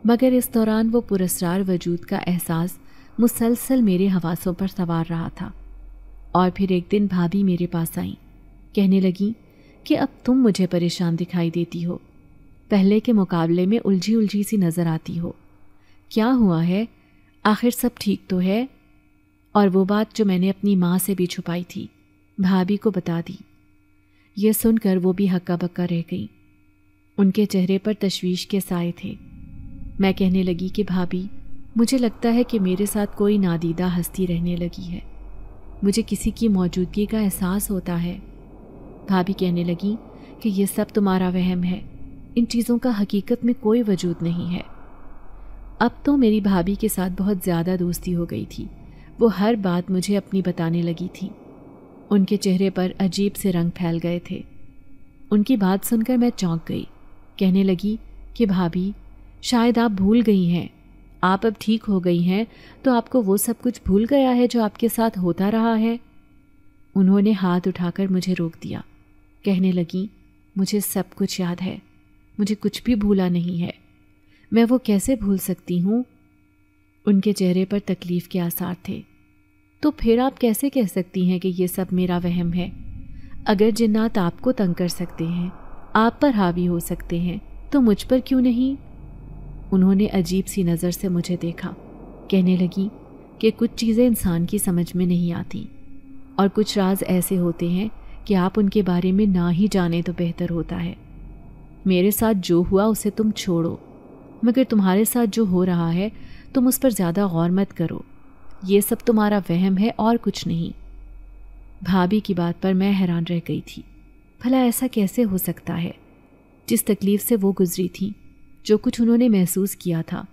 मगर इस दौरान वो पुरस्कार वजूद का एहसास मुसलसल मेरे हवासों पर सवार रहा था और फिर एक दिन भाभी मेरे पास आई कहने लगी कि अब तुम मुझे परेशान दिखाई देती हो पहले के मुकाबले में उलझी उलझी सी नज़र आती हो क्या हुआ है आखिर सब ठीक तो है और वो बात जो मैंने अपनी माँ से भी छुपाई थी भाभी को बता दी यह सुनकर वो भी हक्का बक्का रह गई उनके चेहरे पर तशवीश के साए थे मैं कहने लगी कि भाभी मुझे लगता है कि मेरे साथ कोई नादीदा हस्ती रहने लगी है मुझे किसी की मौजूदगी का एहसास होता है भाभी कहने लगी कि यह सब तुम्हारा वहम है इन चीज़ों का हकीकत में कोई वजूद नहीं है अब तो मेरी भाभी के साथ बहुत ज़्यादा दोस्ती हो गई थी वो हर बात मुझे अपनी बताने लगी थी उनके चेहरे पर अजीब से रंग फैल गए थे उनकी बात सुनकर मैं चौंक गई कहने लगी कि भाभी शायद आप भूल गई हैं आप अब ठीक हो गई हैं तो आपको वो सब कुछ भूल गया है जो आपके साथ होता रहा है उन्होंने हाथ उठाकर मुझे रोक दिया कहने लगी मुझे सब कुछ याद है मुझे कुछ भी भूला नहीं है मैं वो कैसे भूल सकती हूँ उनके चेहरे पर तकलीफ़ के आसार थे तो फिर आप कैसे कह सकती हैं कि ये सब मेरा वहम है अगर जिन्नात आपको तंग कर सकते हैं आप पर हावी हो सकते हैं तो मुझ पर क्यों नहीं उन्होंने अजीब सी नज़र से मुझे देखा कहने लगी कि कुछ चीज़ें इंसान की समझ में नहीं आती और कुछ राज ऐसे होते हैं कि आप उनके बारे में ना ही जाने तो बेहतर होता है मेरे साथ जो हुआ उसे तुम छोड़ो मगर तुम्हारे साथ जो हो रहा है तुम उस पर ज़्यादा गौर मत करो ये सब तुम्हारा वहम है और कुछ नहीं भाभी की बात पर मैं हैरान रह गई थी भला ऐसा कैसे हो सकता है जिस तकलीफ़ से वो गुज़री थी जो कुछ उन्होंने महसूस किया था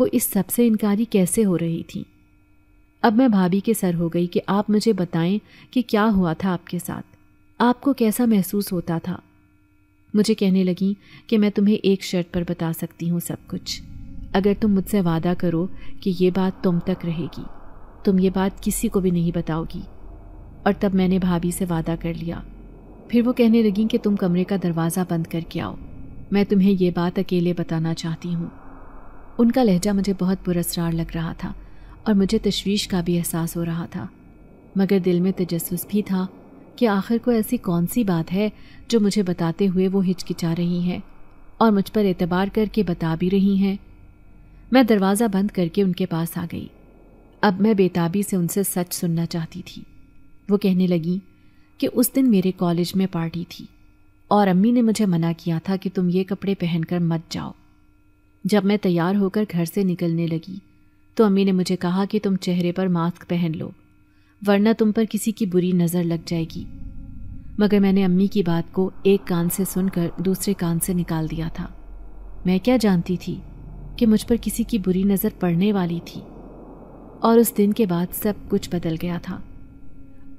वो इस सब से इनकारी कैसे हो रही थी अब मैं भाभी के सर हो गई कि आप मुझे बताएं कि क्या हुआ था आपके साथ आपको कैसा महसूस होता था मुझे कहने लगी कि मैं तुम्हें एक शर्त पर बता सकती हूँ सब कुछ अगर तुम मुझसे वादा करो कि ये बात तुम तक रहेगी तुम ये बात किसी को भी नहीं बताओगी और तब मैंने भाभी से वादा कर लिया फिर वो कहने लगी कि तुम कमरे का दरवाज़ा बंद करके आओ मैं तुम्हें यह बात अकेले बताना चाहती हूँ उनका लहजा मुझे बहुत पुरस्कार लग रहा था और मुझे तशवीश का भी एहसास हो रहा था मगर दिल में तजस्स भी था कि आखिर को ऐसी कौन सी बात है जो मुझे बताते हुए वो हिचकिचा रही हैं और मुझ पर एतबार करके बता भी रही हैं मैं दरवाज़ा बंद करके उनके पास आ गई अब मैं बेताबी से उनसे सच सुनना चाहती थी वो कहने लगी कि उस दिन मेरे कॉलेज में पार्टी थी और अम्मी ने मुझे मना किया था कि तुम ये कपड़े पहनकर मत जाओ जब मैं तैयार होकर घर से निकलने लगी तो अम्मी ने मुझे कहा कि तुम चेहरे पर मास्क पहन लो वरना तुम पर किसी की बुरी नज़र लग जाएगी मगर मैंने अम्मी की बात को एक कान से सुनकर दूसरे कान से निकाल दिया था मैं क्या जानती थी कि मुझ पर किसी की बुरी नज़र पड़ने वाली थी और उस दिन के बाद सब कुछ बदल गया था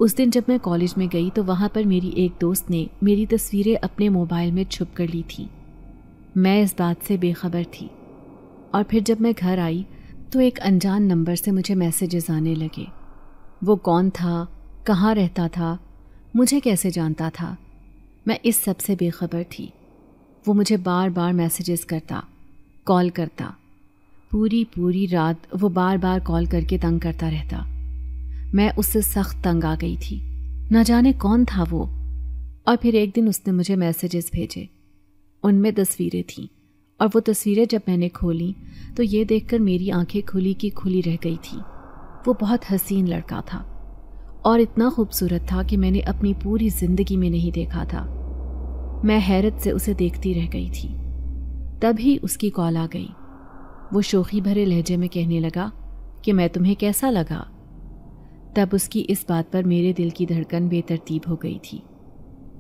उस दिन जब मैं कॉलेज में गई तो वहाँ पर मेरी एक दोस्त ने मेरी तस्वीरें अपने मोबाइल में छुप कर ली थी मैं इस बात से बेखबर थी और फिर जब मैं घर आई तो एक अनजान नंबर से मुझे मैसेजेस आने लगे वो कौन था कहाँ रहता था मुझे कैसे जानता था मैं इस सब से बेखबर थी वो मुझे बार बार मैसेजेस करता कॉल करता पूरी पूरी रात वो बार बार कॉल करके तंग करता रहता मैं उससे सख्त तंग आ गई थी न जाने कौन था वो और फिर एक दिन उसने मुझे मैसेजेस भेजे उनमें तस्वीरें थीं और वो तस्वीरें जब मैंने खोली तो ये देखकर मेरी आंखें खुली की खुली रह गई थी वो बहुत हसीन लड़का था और इतना खूबसूरत था कि मैंने अपनी पूरी ज़िंदगी में नहीं देखा था मैं हैरत से उसे देखती रह गई थी तभी उसकी कॉल आ गई वो शोखी भरे लहजे में कहने लगा कि मैं तुम्हें कैसा लगा तब उसकी इस बात पर मेरे दिल की धड़कन बेतरतीब हो गई थी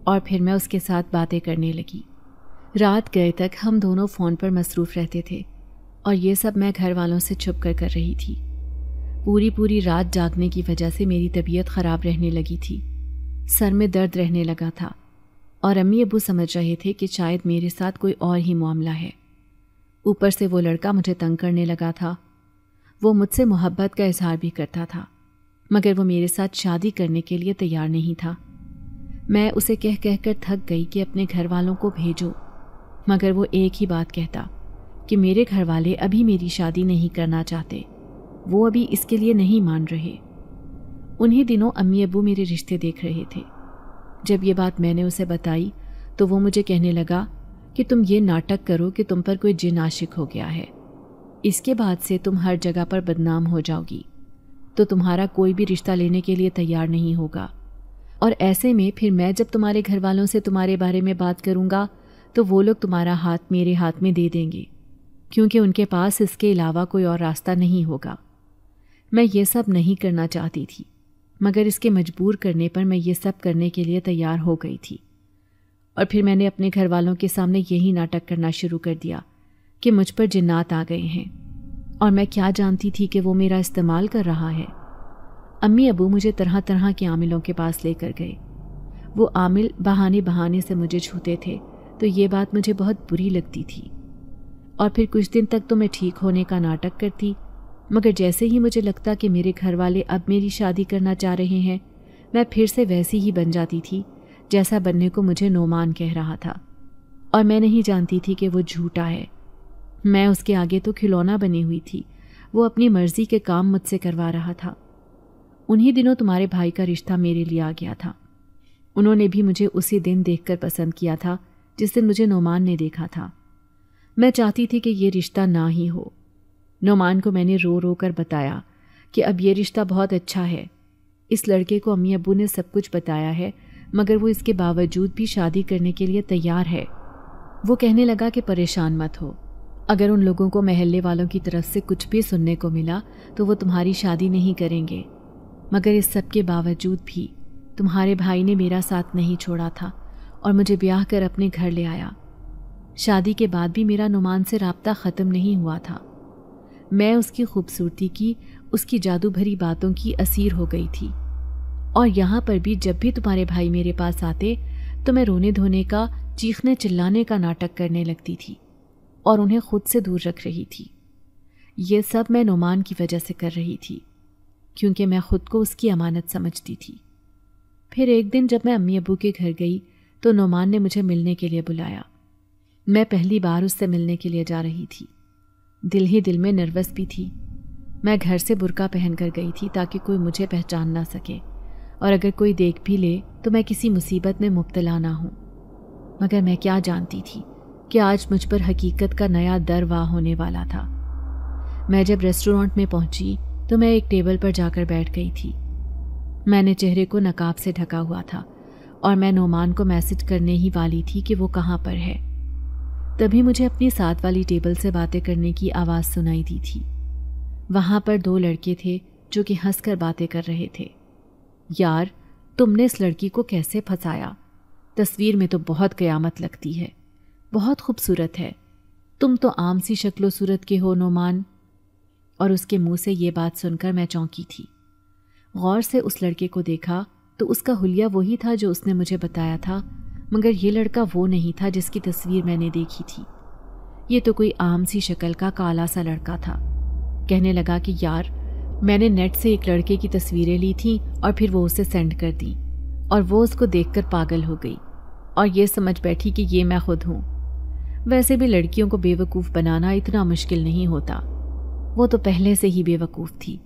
और फिर मैं उसके साथ बातें करने लगी रात गए तक हम दोनों फ़ोन पर मसरूफ़ रहते थे और ये सब मैं घर वालों से छुप कर कर रही थी पूरी पूरी रात जागने की वजह से मेरी तबीयत ख़राब रहने लगी थी सर में दर्द रहने लगा था और अम्मी अबू समझ रहे थे कि शायद मेरे साथ कोई और ही मामला है ऊपर से वो लड़का मुझे तंग करने लगा था वो मुझसे मोहब्बत का इजहार भी करता था मगर वो मेरे साथ शादी करने के लिए तैयार नहीं था मैं उसे कह कहकर थक गई कि अपने घर वालों को भेजो मगर वो एक ही बात कहता कि मेरे घर वाले अभी मेरी शादी नहीं करना चाहते वो अभी इसके लिए नहीं मान रहे उन्हीं दिनों अम्मी अबू मेरे रिश्ते देख रहे थे जब ये बात मैंने उसे बताई तो वो मुझे कहने लगा कि तुम ये नाटक करो कि तुम पर कोई जिन आशिक हो गया है इसके बाद से तुम हर जगह पर बदनाम हो जाओगी तो तुम्हारा कोई भी रिश्ता लेने के लिए तैयार नहीं होगा और ऐसे में फिर मैं जब तुम्हारे घर वालों से तुम्हारे बारे में बात करूँगा तो वो लोग तुम्हारा हाथ मेरे हाथ में दे देंगे क्योंकि उनके पास इसके अलावा कोई और रास्ता नहीं होगा मैं ये सब नहीं करना चाहती थी मगर इसके मजबूर करने पर मैं ये सब करने के लिए तैयार हो गई थी और फिर मैंने अपने घर वालों के सामने यही नाटक करना शुरू कर दिया कि मुझ पर जिन्नात आ गए हैं और मैं क्या जानती थी कि वो मेरा इस्तेमाल कर रहा है अम्मी अबू मुझे तरह तरह के आमिलों के पास लेकर गए वो आमिल बहाने बहाने से मुझे छूते थे तो ये बात मुझे बहुत बुरी लगती थी और फिर कुछ दिन तक तो मैं ठीक होने का नाटक करती मगर जैसे ही मुझे लगता कि मेरे घर वाले अब मेरी शादी करना चाह रहे हैं मैं फिर से वैसी ही बन जाती थी जैसा बनने को मुझे नोमान कह रहा था और मैं नहीं जानती थी कि वो झूठा है मैं उसके आगे तो खिलौना बनी हुई थी वो अपनी मर्जी के काम मुझसे करवा रहा था उन्हीं दिनों तुम्हारे भाई का रिश्ता मेरे लिए आ गया था उन्होंने भी मुझे उसी दिन देखकर पसंद किया था जिस दिन मुझे नोमान ने देखा था मैं चाहती थी कि ये रिश्ता ना ही हो नोमान को मैंने रो रो कर बताया कि अब ये रिश्ता बहुत अच्छा है इस लड़के को अम्मी अबू ने सब कुछ बताया है मगर वो इसके बावजूद भी शादी करने के लिए तैयार है वो कहने लगा कि परेशान मत हो अगर उन लोगों को महल्ले वालों की तरफ से कुछ भी सुनने को मिला तो वो तुम्हारी शादी नहीं करेंगे मगर इस सब के बावजूद भी तुम्हारे भाई ने मेरा साथ नहीं छोड़ा था और मुझे ब्याह कर अपने घर ले आया शादी के बाद भी मेरा नुमान से रबता ख़त्म नहीं हुआ था मैं उसकी खूबसूरती की उसकी जादू भरी बातों की असीर हो गई थी और यहाँ पर भी जब भी तुम्हारे भाई मेरे पास आते तो मैं रोने धोने का चीखने चिल्लाने का नाटक करने लगती थी और उन्हें खुद से दूर रख रही थी ये सब मैं नुमान की वजह से कर रही थी क्योंकि मैं खुद को उसकी अमानत समझती थी फिर एक दिन जब मैं अम्मी अबू के घर गई तो नुमान ने मुझे मिलने के लिए बुलाया मैं पहली बार उससे मिलने के लिए जा रही थी दिल ही दिल में नर्वस भी थी मैं घर से बुरका पहन कर गई थी ताकि कोई मुझे पहचान ना सके और अगर कोई देख भी ले तो मैं किसी मुसीबत में मुबतला ना हूँ मगर मैं क्या जानती थी कि आज मुझ पर हकीकत का नया दर वाह होने वाला था मैं जब रेस्टोरेंट में पहुंची तो मैं एक टेबल पर जाकर बैठ गई थी मैंने चेहरे को नकाब से ढका हुआ था और मैं नोमान को मैसेज करने ही वाली थी कि वो कहाँ पर है तभी मुझे अपनी साथ वाली टेबल से बातें करने की आवाज़ सुनाई दी थी वहाँ पर दो लड़के थे जो कि हंस बातें कर रहे थे यार तुमने इस लड़की को कैसे फंसाया तस्वीर में तो बहुत क़यामत लगती है बहुत खूबसूरत है तुम तो आम सी शक्लो सूरत के हो नोमान और उसके मुंह से ये बात सुनकर मैं चौंकी थी गौर से उस लड़के को देखा तो उसका हुलिया वही था जो उसने मुझे बताया था मगर ये लड़का वो नहीं था जिसकी तस्वीर मैंने देखी थी ये तो कोई आम सी शक्ल का काला सा लड़का था कहने लगा कि यार मैंने नेट से एक लड़के की तस्वीरें ली थी और फिर वो उसे सेंड कर दी और वो उसको देखकर पागल हो गई और ये समझ बैठी कि ये मैं खुद हूँ वैसे भी लड़कियों को बेवकूफ़ बनाना इतना मुश्किल नहीं होता वो तो पहले से ही बेवकूफ़ थी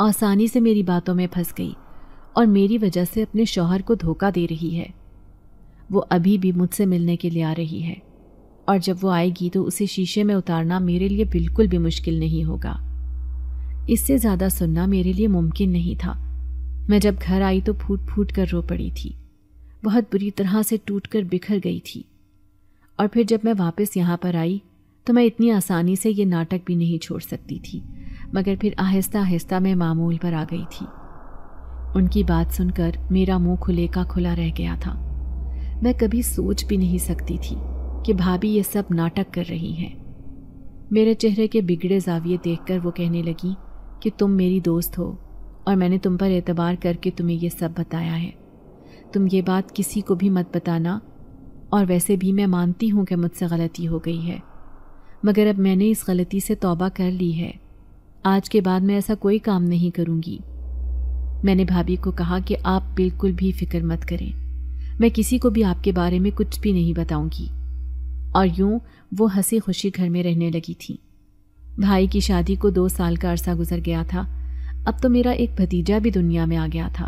आसानी से मेरी बातों में फंस गई और मेरी वजह से अपने शौहर को धोखा दे रही है वो अभी भी मुझसे मिलने के लिए आ रही है और जब वो आएगी तो उसे शीशे में उतारना मेरे लिए बिल्कुल भी मुश्किल नहीं होगा इससे ज़्यादा सुनना मेरे लिए मुमकिन नहीं था मैं जब घर आई तो फूट फूट कर रो पड़ी थी बहुत बुरी तरह से टूट कर बिखर गई थी और फिर जब मैं वापस यहाँ पर आई तो मैं इतनी आसानी से ये नाटक भी नहीं छोड़ सकती थी मगर फिर आहिस्ता आहिस्ता मैं मामूल पर आ गई थी उनकी बात सुनकर मेरा मुंह खुले का खुला रह गया था मैं कभी सोच भी नहीं सकती थी कि भाभी ये सब नाटक कर रही हैं मेरे चेहरे के बिगड़े जाविये देखकर वो कहने लगी कि तुम मेरी दोस्त हो और मैंने तुम पर एतबार करके तुम्हें यह सब बताया है तुम ये बात किसी को भी मत बताना और वैसे भी मैं मानती हूँ कि मुझसे गलती हो गई है मगर अब मैंने इस गलती से तौबा कर ली है आज के बाद मैं ऐसा कोई काम नहीं करूँगी मैंने भाभी को कहा कि आप बिल्कुल भी फिक्र मत करें मैं किसी को भी आपके बारे में कुछ भी नहीं बताऊंगी और यूं वो हंसी खुशी घर में रहने लगी थी भाई की शादी को दो साल का अरसा गुजर गया था अब तो मेरा एक भतीजा भी दुनिया में आ गया था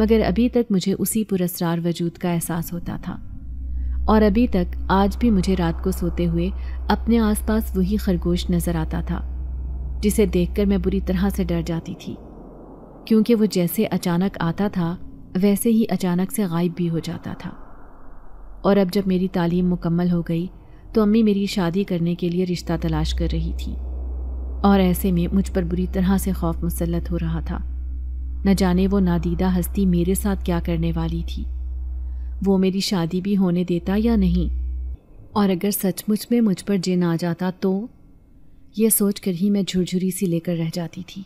मगर अभी तक मुझे उसी पुरस्ार वजूद का एहसास होता था और अभी तक आज भी मुझे रात को सोते हुए अपने आसपास वही खरगोश नज़र आता था जिसे देखकर मैं बुरी तरह से डर जाती थी क्योंकि वो जैसे अचानक आता था वैसे ही अचानक से गायब भी हो जाता था और अब जब मेरी तालीम मुकम्मल हो गई तो अम्मी मेरी शादी करने के लिए रिश्ता तलाश कर रही थी और ऐसे में मुझ पर बुरी तरह से खौफ मुसलत हो रहा था न जाने वो नादीदा हस्ती मेरे साथ क्या करने वाली थी वो मेरी शादी भी होने देता या नहीं और अगर सचमुच में मुझ पर जिन आ जाता तो ये सोच कर ही मैं झुरझुरी सी लेकर रह जाती थी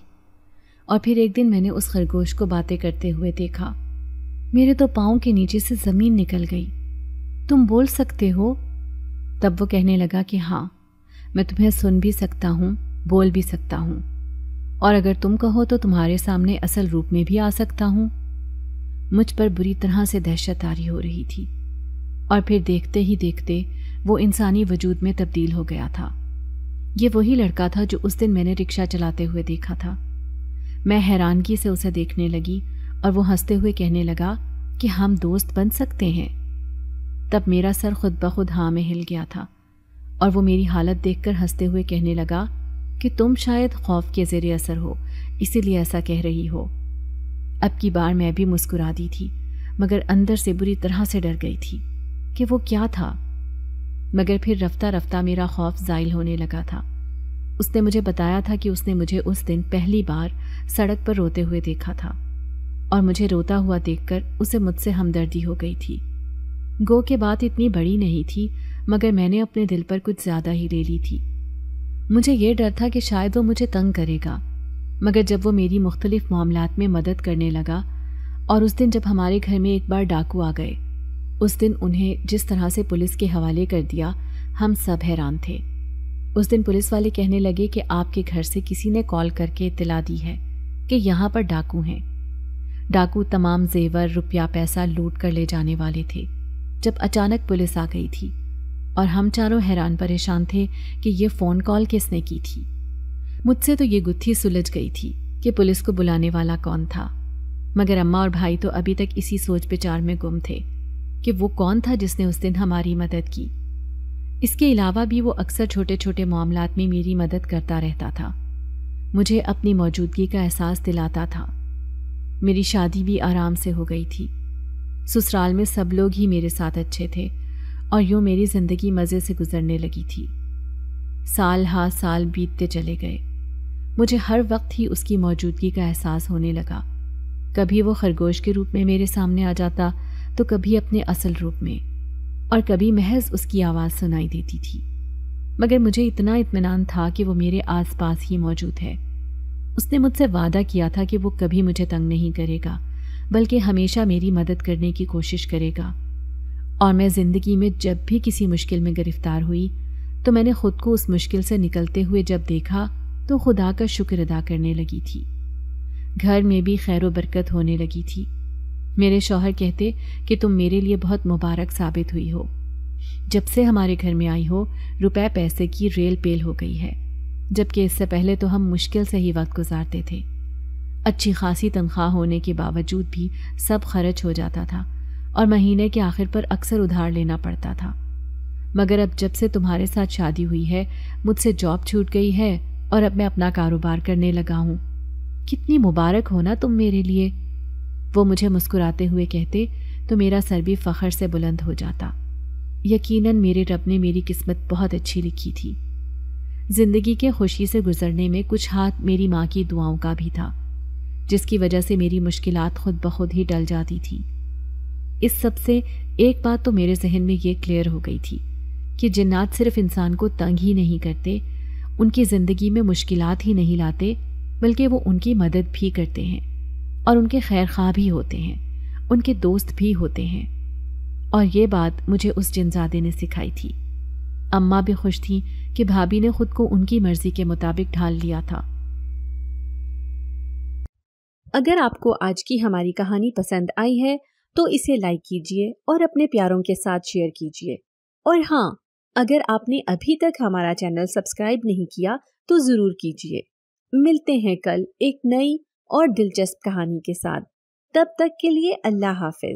और फिर एक दिन मैंने उस खरगोश को बातें करते हुए देखा मेरे तो पाँव के नीचे से ज़मीन निकल गई तुम बोल सकते हो तब वो कहने लगा कि हाँ मैं तुम्हें सुन भी सकता हूँ बोल भी सकता हूँ और अगर तुम कहो तो तुम्हारे सामने असल रूप में भी आ सकता हूँ मुझ पर बुरी तरह से दहशत आरी हो रही थी और फिर देखते ही देखते वो इंसानी वजूद में तब्दील हो गया था ये वही लड़का था जो उस दिन मैंने रिक्शा चलाते हुए देखा था मैं हैरानगी से उसे देखने लगी और वो हंसते हुए कहने लगा कि हम दोस्त बन सकते हैं तब मेरा सर खुद ब खुद हाँ में हिल गया था और वो मेरी हालत देखकर हंसते हुए कहने लगा कि तुम शायद खौफ के जेर असर हो इसीलिए ऐसा कह रही हो अब की बार मैं भी मुस्कुरा दी थी मगर अंदर से बुरी तरह से डर गई थी कि वो क्या था मगर फिर रफ्ता रफ्ता मेरा खौफ जायल होने लगा था उसने मुझे बताया था कि उसने मुझे उस दिन पहली बार सड़क पर रोते हुए देखा था और मुझे रोता हुआ देखकर उसे मुझसे हमदर्दी हो गई थी गो के बात इतनी बड़ी नहीं थी मगर मैंने अपने दिल पर कुछ ज़्यादा ही ले ली थी मुझे ये डर था कि शायद वो मुझे तंग करेगा मगर जब वो मेरी मुख्तलिफ मामलात में मदद करने लगा और उस दिन जब हमारे घर में एक बार डाकू आ गए उस दिन उन्हें जिस तरह से पुलिस के हवाले कर दिया हम सब हैरान थे उस दिन पुलिस वाले कहने लगे कि आपके घर से किसी ने कॉल करके इतला दी है कि यहाँ पर डाकू हैं डाकू तमाम जेवर रुपया पैसा लूट कर ले जाने वाले थे जब अचानक पुलिस आ गई थी और हम चारों हैरान परेशान थे कि ये फ़ोन कॉल किसने की थी मुझसे तो ये गुत्थी सुलझ गई थी कि पुलिस को बुलाने वाला कौन था मगर अम्मा और भाई तो अभी तक इसी सोच विचार में गुम थे कि वो कौन था जिसने उस दिन हमारी मदद की इसके अलावा भी वो अक्सर छोटे छोटे मामलों में मेरी मदद करता रहता था मुझे अपनी मौजूदगी का एहसास दिलाता था मेरी शादी भी आराम से हो गई थी ससुराल में सब लोग ही मेरे साथ अच्छे थे और यूँ मेरी ज़िंदगी मज़े से गुजरने लगी थी साल हा साल बीतते चले गए मुझे हर वक्त ही उसकी मौजूदगी का एहसास होने लगा कभी वो खरगोश के रूप में मेरे सामने आ जाता तो कभी अपने असल रूप में और कभी महज उसकी आवाज़ सुनाई देती थी मगर मुझे इतना इतमान था कि वो मेरे आसपास ही मौजूद है उसने मुझसे वादा किया था कि वो कभी मुझे तंग नहीं करेगा बल्कि हमेशा मेरी मदद करने की कोशिश करेगा और मैं ज़िंदगी में जब भी किसी मुश्किल में गिरफ्तार हुई तो मैंने खुद को उस मुश्किल से निकलते हुए जब देखा तो खुदा का शुक्र अदा करने लगी थी घर में भी खैर बरकत होने लगी थी मेरे शौहर कहते कि तुम मेरे लिए बहुत मुबारक साबित हुई हो जब से हमारे घर में आई हो रुपए पैसे की रेल पेल हो गई है जबकि इससे पहले तो हम मुश्किल से ही वक्त गुजारते थे अच्छी खासी तनख्वाह होने के बावजूद भी सब खर्च हो जाता था और महीने के आखिर पर अक्सर उधार लेना पड़ता था मगर अब जब से तुम्हारे साथ शादी हुई है मुझसे जॉब छूट गई है और अब मैं अपना कारोबार करने लगा हूँ कितनी मुबारक हो ना तुम मेरे लिए वो मुझे मुस्कुराते हुए कहते तो मेरा सर भी फ़खर से बुलंद हो जाता यकीनन मेरे रब ने मेरी किस्मत बहुत अच्छी लिखी थी ज़िंदगी के खुशी से गुजरने में कुछ हाथ मेरी माँ की दुआओं का भी था जिसकी वजह से मेरी मुश्किल खुद ब खुद ही टल जाती थी इस सब से एक बात तो मेरे जहन में ये क्लियर हो गई थी कि जिन्नात सिर्फ इंसान को तंग ही नहीं करते उनकी ज़िंदगी में मुश्किल ही नहीं लाते बल्कि वो उनकी मदद भी करते हैं और उनके खैर खा भी होते हैं उनके दोस्त भी होते हैं और ये बात मुझे उस जिनजादे ने सिखाई थी अम्मा भी खुश थी कि भाभी ने खुद को उनकी मर्जी के मुताबिक ढाल लिया था अगर आपको आज की हमारी कहानी पसंद आई है तो इसे लाइक कीजिए और अपने प्यारों के साथ शेयर कीजिए और हाँ अगर आपने अभी तक हमारा चैनल सब्सक्राइब नहीं किया तो ज़रूर कीजिए मिलते हैं कल एक नई और दिलचस्प कहानी के साथ तब तक के लिए अल्लाह हाफिज